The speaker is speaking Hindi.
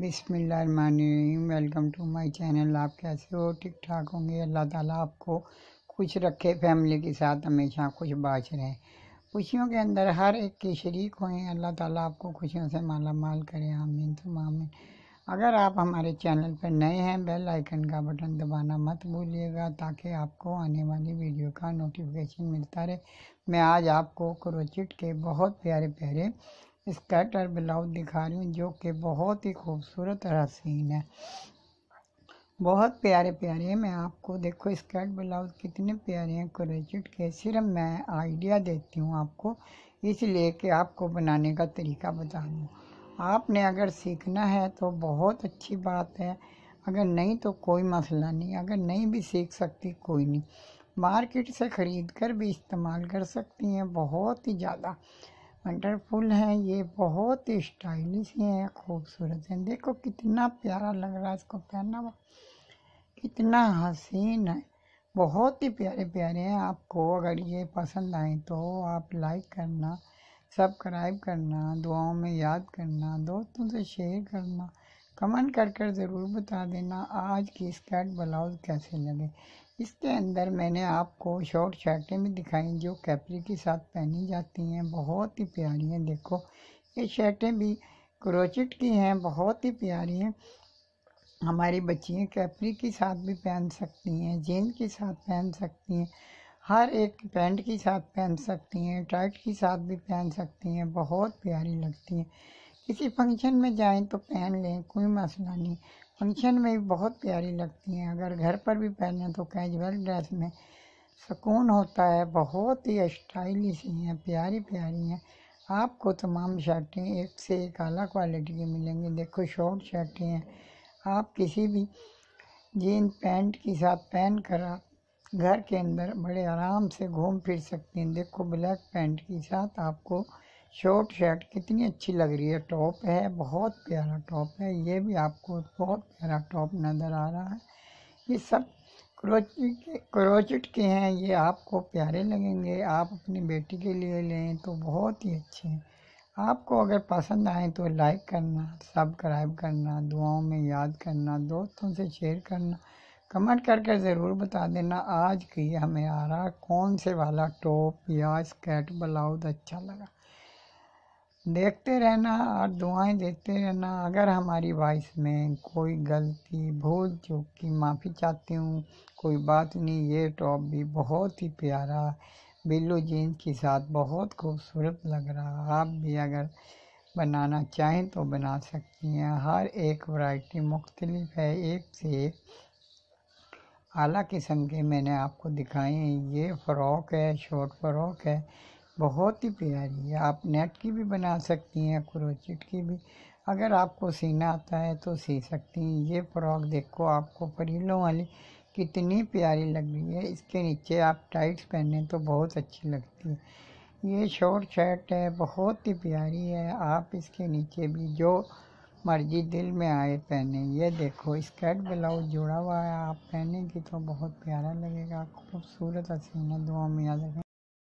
बिसमीम वेलकम टू माय चैनल आप कैसे हो ठीक ठाक होंगे अल्लाह ताला आपको खुश रखे फैमिली के साथ हमेशा खुश बाश रहे खुशियों के अंदर हर एक के शरीक हों अल्लाह ताला आपको खुशियों से माला माल करें आमीन तुम आमीन अगर आप हमारे चैनल पर नए हैं बेल आइकन का बटन दबाना मत भूलिएगा ताकि आपको आने वाली वीडियो का नोटिफिकेशन मिलता रहे मैं आज आपको क्रोचिट के बहुत प्यारे प्यारे स्कर्ट और ब्लाउज दिखा रही हूँ जो कि बहुत ही खूबसूरत और हसीन है बहुत प्यारे प्यारे मैं आपको देखो स्कर्ट ब्लाउज कितने प्यारे हैं क्रोचेट के सिर्फ मैं आइडिया देती हूँ आपको इसलिए कि आपको बनाने का तरीका बता दूँ आपने अगर सीखना है तो बहुत अच्छी बात है अगर नहीं तो कोई मसला नहीं अगर नहीं भी सीख सकती कोई नहीं मार्केट से ख़रीद कर भी इस्तेमाल कर सकती हैं बहुत ही ज़्यादा वंडरफुल हैं ये बहुत स्टाइलिश हैं खूबसूरत हैं देखो कितना प्यारा लग रहा है इसको पहनना हुआ कितना हसीन है बहुत ही प्यारे प्यारे हैं आपको अगर ये पसंद आए तो आप लाइक करना सब्सक्राइब करना दुआओं में याद करना दोस्तों से शेयर करना कमेंट कर कर ज़रूर बता देना आज की स्कर्ट ब्लाउज़ कैसे लगे इसके अंदर मैंने आपको शॉर्ट शर्टें भी दिखाई जो कैपरी के साथ पहनी जाती हैं बहुत ही प्यारी हैं देखो ये शर्टें भी क्रोचिट की हैं बहुत ही प्यारी हैं हमारी बच्चियाँ कैपरी के साथ भी पहन सकती हैं जीन के साथ पहन सकती हैं हर एक पैंट के साथ पहन सकती हैं टाइट के साथ भी पहन सकती हैं बहुत प्यारी लगती हैं किसी फंक्शन में जाएं तो पहन लें कोई मसला नहीं फंक्शन में भी बहुत प्यारी लगती हैं अगर घर पर भी पहने तो कैजुअल ड्रेस में सुकून होता है बहुत ही स्टाइलिश हैं प्यारी प्यारी हैं आपको तमाम शर्टें एक से एक अला क्वालिटी की मिलेंगी देखो शॉर्ट शर्टें हैं आप किसी भी जीन पैंट के साथ पहन कर आप घर के अंदर बड़े आराम से घूम फिर सकते हैं देखो ब्लैक पैंट के साथ आपको शॉर्ट शर्ट कितनी अच्छी लग रही है टॉप है बहुत प्यारा टॉप है ये भी आपको बहुत प्यारा टॉप नज़र आ रहा है ये सब क्रोची के क्रोचिट के हैं ये आपको प्यारे लगेंगे आप अपनी बेटी के लिए लें तो बहुत ही अच्छे हैं आपको अगर पसंद आए तो लाइक करना सब्सक्राइब करना दुआओं में याद करना दोस्तों से शेयर करना कमेंट करके ज़रूर बता देना आज की हमें आ रहा कौन से वाला टॉप या स्कर्ट ब्लाउज अच्छा लगा देखते रहना और दुआएं देते रहना अगर हमारी वॉइस में कोई गलती भूल चूक की माफ़ी चाहती हूँ कोई बात नहीं ये टॉप भी बहुत ही प्यारा बिल्लू जीन्स के साथ बहुत खूबसूरत लग रहा आप भी अगर बनाना चाहें तो बना सकती हैं हर एक वैरायटी मुख्तलिफ है एक से एक आला किस्म के मैंने आपको दिखाए हैं ये फ़्रॉक है शॉर्ट फ़्रॉक है बहुत ही प्यारी है आप नेट की भी बना सकती हैं क्रोचिट की भी अगर आपको सीना आता है तो सी सकती हैं ये फ्रॉक देखो आपको परीलों वाली कितनी प्यारी लग रही है इसके नीचे आप टाइट्स पहने तो बहुत अच्छी लगती है ये शॉर्ट शर्ट है बहुत ही प्यारी है आप इसके नीचे भी जो मर्जी दिल में आए पहने ये देखो स्कर्ट ब्लाउज जुड़ा हुआ है आप पहनेंगी तो बहुत प्यारा लगेगा खूबसूरत हसीना दुआ में याद रखें